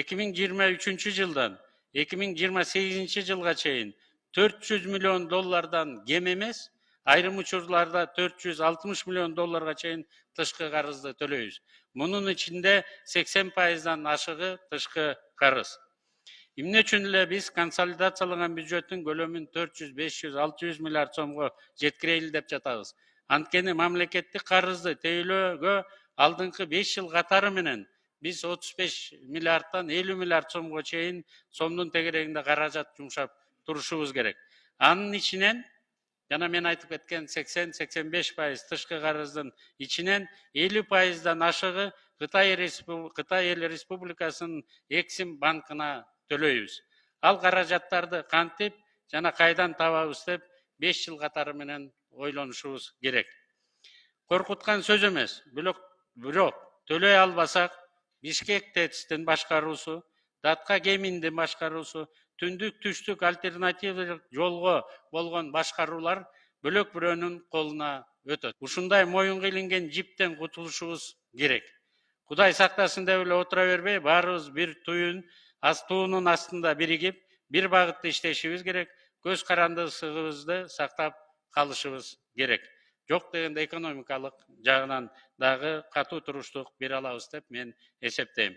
2023 жылдан 2028 жылға чейін 400 миллион доллардан кем емес айрым учурларда 460 миллион долларга чейин тышкы карызды төлөйбүз мунун ичинде 80 пайыздан ашыгы тышкы карыз эмне үчүн эле биз консолидацияланган бюджеттин 400-500-600 миллиард сомго жеткирели деп жатабыз анткени мамлекеттик карызды тейлөөгө алдыңкы 5 жыл катары менен биз 35 миллиардтан 50 миллиард сомго чейин сомдун тегерегинде каражат жумшап турушубуз керек анын ичинен жана мен айтып кеткен 80-85 беш пайыз тышкы карыздын ичинен элүү пайыздан ашыгы кытай кытай эл республикасынын эксим банкына төлөйбүз ал каражаттарды кантип жана кайдан табабыз деп 5 жыл катары менен ойлонушубуз керек коркуткан сөз эмес бирок төлөй албасак бишкек тэцтин башкаруусу датка кеминдин башкаруусу түндүк түштүк альтернативдик жолго болгон башкаруулар бөлөк бирөөнүн колуна өтөт ушундай моюнга илинген жиптен кутулушубуз керек кудай сактасын деп эле отура бербей баарыбыз бир туюн туунун астында биригип бир багытта иштешибиз керек көз карандысыбызды сактап калышыбыз керек жок дегенде экономикалык жагынан дагы катуу туруштук бере алабыз деп мен эсептейм